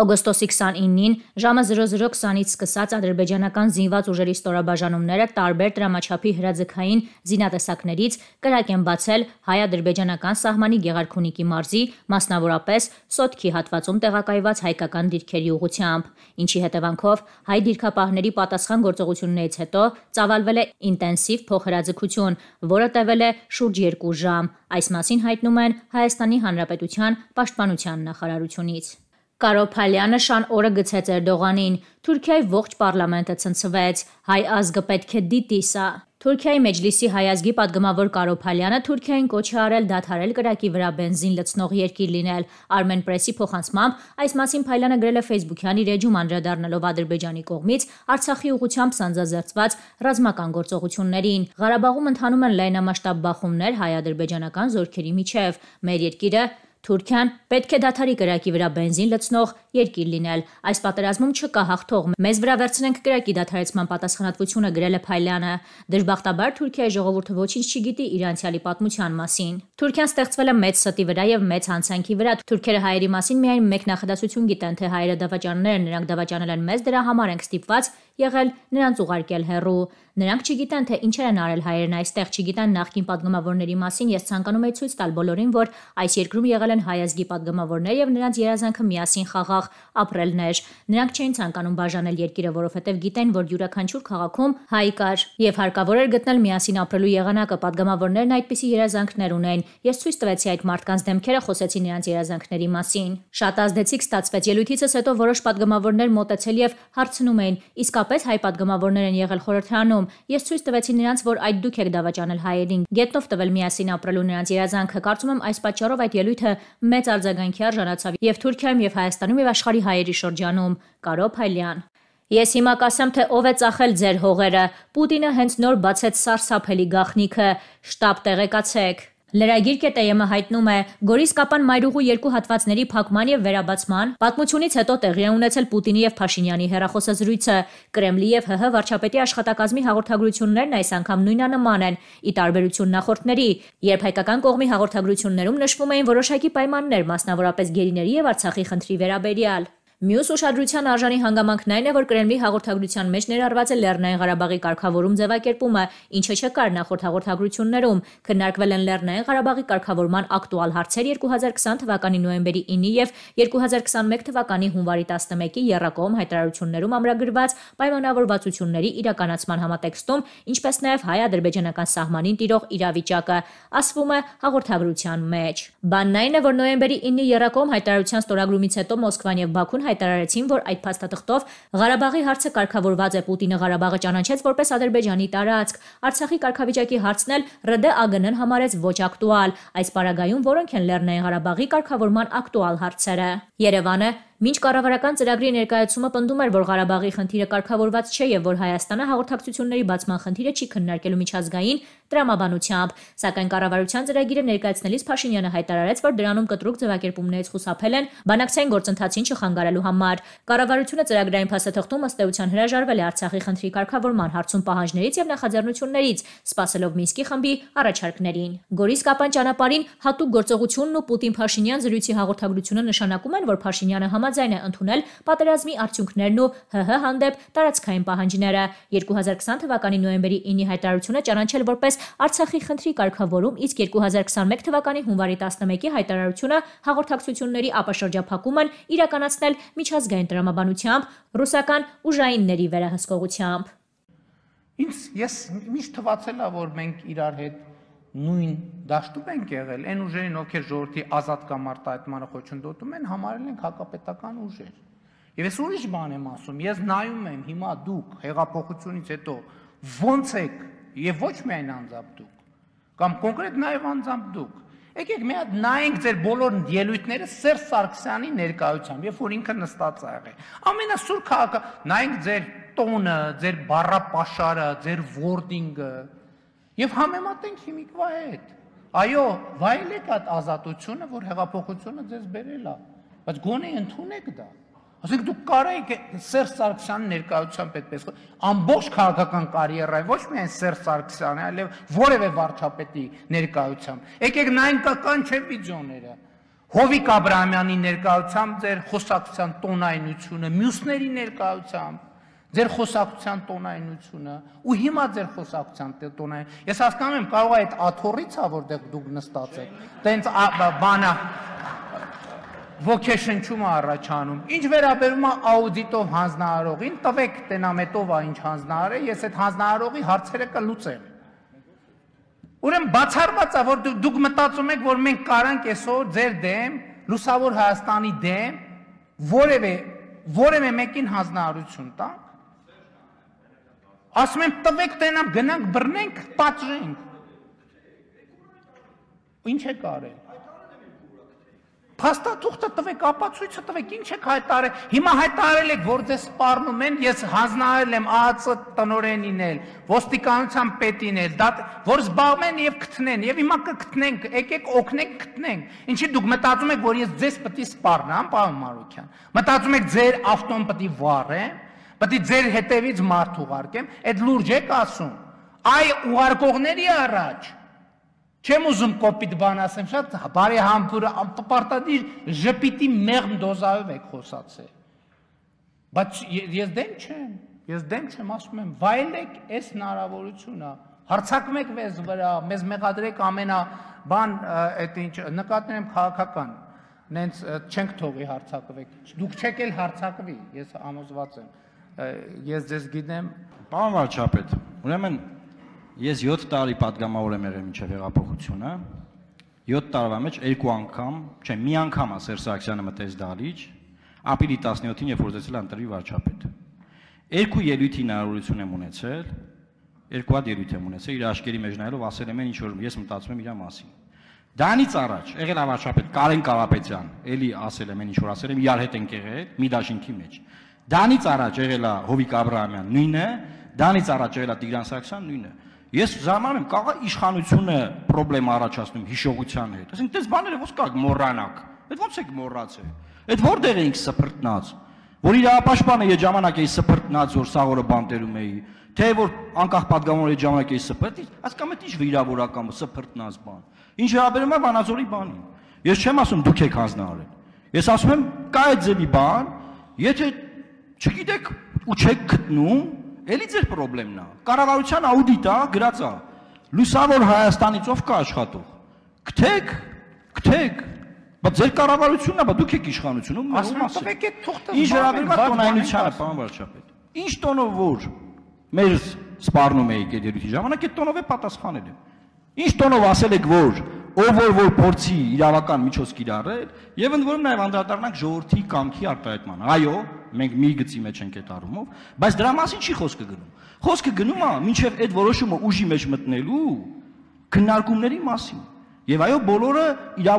Օգոստոսի 29-ին ժամը 00:20-ից սկսած ադրբեջանական զինված ուժերի ստորաբաժանումները տարբեր դրամաչափի հրաձգային զինատեսակներից կրակ են բացել հայ-ադրբեջանական սահմանի Գեղարքունիքի մարզի, մասնավորապես Սոտքի հատվածում տեղակայված հայկական դիրքերի ուղությամբ, ինչի հետևանքով հայ դիրքապահների պատասխան գործողություններից հետո ծավալվել է ինտենսիվ փոխհրաձգություն, որը տևել է շուրջ 2 ժամ։ Այս մասին հայտնում են Հայաստանի Հանրապետության Պաշտպանության նախարարությունից։ Կարոփալյանը շան օրը գցեց Էրդողանին։ Թուրքիայի ողջ պարլամենտը ցնցվեց։ Հայ ազգը պետք է դիտի սա։ Թուրքիայի մեջլիսի հայազգի падգամավոր Կարոփալյանը Թուրքիային կոչ է արել դադարել կրակի վրա բենզին լցնող երկիր լինել։ Armen Press-ի փոխանցմամբ այս մասին Փայլանը գրել է Facebook-յան իր էջում անդրադառնալով Ադրբեջանի կողմից Արցախի ուղությամբ սանձազերծված ռազմական գործողություններին։ Ղարաբաղում ընթանում են լայնամասշտաբ բախումներ հայ-ադրբեջանական զորքերի միջև։ Մեր երկիրը Թուրքիան պետք է դաթարի կրակի վրա բենզին լցնող երկիր լինել։ Այս պատերազմում չկա հաղթող։ Մեզ վրա վերցնենք կրակի դաթարեցման պատասխանատվությունը գրել է Փայլյանը։ Դժբախտաբար Թուրքիայի ժողովուրդը ոչինչ չգիտի իր անցյալի պատմության մասին։ Թուրքիան ստեղծվել է մեծ ստի վրա եւ մեծ հանցանքի վրա։ Թուրքերը հայերի մասին միայն մեկ նախադասություն գիտեն, թե հայերը դավաճաններ, նրանք դավաճանել են մեզ, դրա համար ենք ստիպված եղել նրանց ուղարկել հերրու։ Նրանք չգիտեն թե ինչեր են արել հայերն այստեղ, չգիտեն նախկին падգամավորների մասին։ Ես ցանկանում եի ցույց տալ բոլորին, որ այս երկրում եղել եղել են հայ ազգի падգամավորներ եւ նրանց երազանքը միասին խաղաղ ապրելն էր։ Նրանք չէին ցանկանում բաժանել երկիրը, որովհետեւ գիտեն, որ յուրաքանչյուր քաղաքում հայ կար եւ հարկավոր էր գտնել միասին ապրելու եղանակը։ Падգամավորներն այդպիսի երազանքներ ունեն։ Ես ցույց տվեցի այդ մարդկանց դեմքերը, խոսեցի նրանց երազանքների մասին։ Շատ ազդեցիկ ստացվեց ելույթիցս հետո որոշ падգամավորներ մտածել եւ հարցնում էին. իսկապես հայ падգամավորներ են եղել խորհրդանում։ Ես ցույց տվեցի նրանց, որ այդ դուք եք դավաճանել հայերին, գետնով տվել միասին ապրելու նրանց երազանքը։ Կարծում եմ այս պատճառով այդ ելույթը մեծ արձագանքի արժանացավ եւ Թուրքիայում եւ Հայաստանում եւ աշխարհի հայերի շրջանում։ Կարոփ Հայլյան Ես հիմա կասեմ, թե ով է ծախել ձեր հողերը։ Պուտինը հենց նոր բացեց սարսափելի գախնիկը։ Շտապ տեղեկացեք։ Լրագիրքը ՏԵՄ հայտնում է Գորիսկապան մայրուղու երկու հատվածների փակման եւ վերաբացման պատմությունից հետո տեղի է ունեցել Պուտինի եւ Փաշինյանի հերախոսազրույցը Կրեմլի եւ ՀՀ վարչապետի աշխատակազմի հաղորդագրություններն այս անգամ նույնանման են ի տարբերություն նախորդների երբ հայկական կողմի հաղորդագրություններում նշվում էին որոշակի պայմաններ մասնավորապես գերիների եւ Արցախի խնդրի վերաբերյալ Մյուս ուշադրության արժանի հանգամանքն այն է, որ Կրեմլի հաղորդագրության մեջ ներառված է Լեռնային Ղարաբաղի կարգավորում ձևակերպումը, ինչը չկար նախորդ հաղորդագրություններում։ Քննարկվել են Լեռնային Ղարաբաղի կարգավորման ակտուալ հարցեր 2020 թվականի նոյեմբերի 9-ի եւ 2021 թվականի հունվարի 11-ի Եռակողմ հայտարարություններում ամրագրված պայմանավորվածությունների իրականացման համատեքստում, ինչպես նաեւ հայ-ադրբեջանական սահմանին տիրող իրավիճակը, ասվում է հաղորդագրության մեջ։ Բանն այն է, որ նոյեմբերի 9-ի Եռակողմ հայտարարության ստորագրումից հետո Մոսկվան եւ Բաքուն հայտարարեցին, որ այդ փաստաթղթով Ղարաբաղի հարցը կարգավորված է Պուտինը Ղարաբաղը ճանաչեց որպես Ադրբեջանի տարածք։ Արցախի կարգավիճակի հարցն էլ ՌԴ ԱԳՆ-ն համարեց ոչ ակտուալ։ Այս պարագայում որոնք են Լեռնային Ղարաբաղի կարգավորման ակտուալ հարցերը։ Երևանը Մինչ կառավարական ծրագրի ներկայացումը պնդում էր, որ Ղարաբաղի խնդիրը կարգավորված չէ եւ որ Հայաստանը հաղորդակցությունների բացման խնդիրը չի քննարկելու միջազգային տրամաբանությամբ, սակայն կառավարության ծրագիրը ներկայացնելիս Փաշինյանը հայտարարեց, որ դրանում կտրուկ ձևակերպումներից խուսափել են բանակցային գործընթացին չխանգարելու համար։ Կառավարությունը ծրագրային փաստաթղթում ըստ էության հրաժարվել է Արցախի խնդրի կարգավորման հարցում պահանջներից եւ նախաձեռնություններից, սпасելով Մինսկի խմբի առաջարկներին։ Գորիս Կապան ճանապարհին հատուկ գործողությունն ու Պուտին-Փաշինյան զրույցի հաղորդագրությունը նշանակում են, որ Փաշինյանը համաձայն համաձայն է ընդունել պատերազմի արդյունքներն ու ՀՀ հանդեպ տարածքային պահանջները։ 2020 թվականի նոյեմբերի 9-ի հայտարարությունը ճանաչել որպես Արցախի քտրի կարգավորում, իսկ 2021 թվականի հունվարի 11-ի հայտարարությունը հաղորդակցությունների ապաշրջափակումն իրականացնել միջազգային տրամաբանությամբ ռուսական ուժայինների վերահսկողությամբ։ Ինչ ես միշտ թվացել է որ մենք իրար հետ նույն դաշտում ենք եղել, այն ուժերին, ովքեր ժողովրդի ազատ կամ արտահայտմանը խոչընդոտում են, համարել են հակապետական ուժեր։ Եվ ես ուրիշ բան եմ ասում, ես նայում եմ հիմա դուք հեղափոխությունից հետո ո՞նց եք եւ ոչ միայն անձամբ դուք, կամ կոնկրետ նաեւ անձամբ դուք։ Եկեք մի հատ նայենք ձեր բոլոր ելույթները Սերժ Սարգսյանի ներկայությամբ, երբ որ ինքը նստած է եղել։ Ամենասուր քաղաքը, նայենք ձեր տոնը, ձեր բառապաշարը, ձեր wording-ը, եւ համեմատենք քիմիկվա հետ։ Այո, վայելեք այդ ազատությունը, որ հեղափոխությունը ձեզ բերել է, բայց գոնե ընդունեք դա։ Ասենք դուք կարայք Սերժ Սարգսյանի ներկայությամբ այդպես ամբողջ քաղաքական կարիերայ ոչ միայն Սերժ Սարգսյանը, այլև որևէ վարչապետի ներկայությամբ։ Եկեք նայնկական չէ վիդեոները։ Հովիկ Աբրահամյանի ներկայությամբ ձեր խոսակցության տոնայնությունը, մյուսների ներկայությամբ ձեր խոսակցության տոնայնությունը ու հիմա ձեր խոսակցության տոնայն։ Ես հասկանում եմ, կարող է այդ աթորիցա, հա, որտեղ դուք նստած եք, տենց բանա ոգեշնչումը առաջանում։ Ինչ վերաբերում է աուդիտով հանձնարարողին, տվեք տենամետով ինչ հանձնարար է, ես այդ հանձնարարողի հարցերը կլուծեմ։ Ուրեմն բացառված է, որ դուք մտածում եք, որ մենք կարանք այսօր ձեր դեմ, լուսավոր Հայաստանի դեմ որևէ որևէ մեկին հանձնարարություն տանք Ասում եմ տվեք տենամ գնանք բռնենք, պատժենք։ Ինչ է կարել։ Փաստաթուղթը տվեք, ապացույցը տվեք, ինչ եք հայտարել։ Հիմա հայտարել եք, որ ձեզ սպառնում են, ես հանձնարարել եմ ԱԱՑ տնորենին էլ, ոստիկանության պետին էլ, դա որ զբաղմեն եւ գտնեն, եւ հիմա կգտնենք, եկեք օգնենք գտնենք։ Ինչի դուք մտածում եք, որ ես ձեզ պետք է սպառնամ, պարոն Մարոկյան։ Մտածում եք ձեր ավտոն պետք է վառեմ պետք է ձեր հետևից մարդ ուղարկեմ, այդ լուրջ եք ասում։ Այ ուղարկողների առաջ Չեմ ուզում կոպիտ բան ասեմ, շատ բարի համբուրը պարտադիր ժպիտի մեղմ դոզայով եք խոսացել։ Բայց ես դեմ չեմ, ես դեմ չեմ, ասում եմ, վայելեք այս հնարավորությունը, հարցակմեք մեզ վրա, մեզ մեղադրեք ամենա բան այդ ինչ նկատներեմ քաղաքական նենց չենք թողի հարցակվեք։ Դուք չեք էլ հարցակվի, ես համոզված եմ ես ձեզ գիտեմ։ Պարոն վարչապետ, ուրեմն ես 7 տարի падգամավոր եմ եղել մինչև հեղափոխությունը։ 7 տարվա մեջ երկու անգամ, չէ, մի անգամ է Սերժ Սարգսյանը մտեց դալիճ, ապրիլի 17-ին, երբ որ ծեցել անտրի վարչապետ։ Երկու ելույթի հնարավորություն եմ ունեցել, երկու հատ ելույթ եմ ունեցել, իր աշկերտի մեջ նայելով ասել եմ, ինչ որ ես մտածում եմ իր մասին։ Դանից առաջ եղել է վարչապետ Կարեն Կարապետյան, էլի ասել եմ, ինչ որ ասել եմ, իրար հետ ենք եղել մի դաշինքի մեջ։ Դանից առաջ եղել է Հովիկ Աբրահամյան, նույնը, դանից առաջ եղել է Տիգրան Սարգսյան, նույնը։ Ես զարմանում եմ, կարա իշխանությունը խնդրեմ առաջացնում հիշողության հետ։ Այսինքն դες բաները ո՞նց կա մոռանաք։ Այդ ո՞նց եք մոռացել։ Այդ որտեղ էինք սփռտնած։ Որ իր ապաշտպանը այդ ժամանակ էի սփռտնած, որ սաղորը բանտերում էի, թե որ անկախ պատգամավոր այդ ժամանակ էի սփռտից, հասկանում եք ինչ վիրավորական սփռտնած բան։ Ինչ հարաբերում է Վանաձորի բանին։ Ես չեմ ասում դուք եք հանձնարարել։ Ես ասում եմ կա այդ ձևի բան, եթե չգիտեք ու չեք գտնում, էլի ձեր խնդրեմն է։ Կառավարության աուդիտա գրածա։ Լուսավոր Հայաստանիցով կա աշխատող։ Գթեք, գթեք, բայց ձեր կառավարությունն է, բայց դուք եք իշխանությունում, մեծ մասը։ Ասում եք այդ թուղթը։ Ինչ վերաբերում է տոնայնությանը, պարոն վարչապետ։ Ինչ տոնով որ մեր սպառնում էիք այդ երիտի ժամանակ այդ տոնով է պատասխանել։ Ինչ տոնով ասել եք որ ով որ որ փորձի իրավական միջոց կիրառել եւ ընդ որում նաեւ անդրադառնանք ժողովրդի կամքի արտահայտման։ Այո, մենք մի գծի մեջ ենք այդ առումով, բայց դրա մասին չի խոսքը գնում։ Խոսքը գնում է մինչև այդ որոշումը ուժի մեջ մտնելու քննարկումների մասին։ Եվ այո, բոլորը իրավ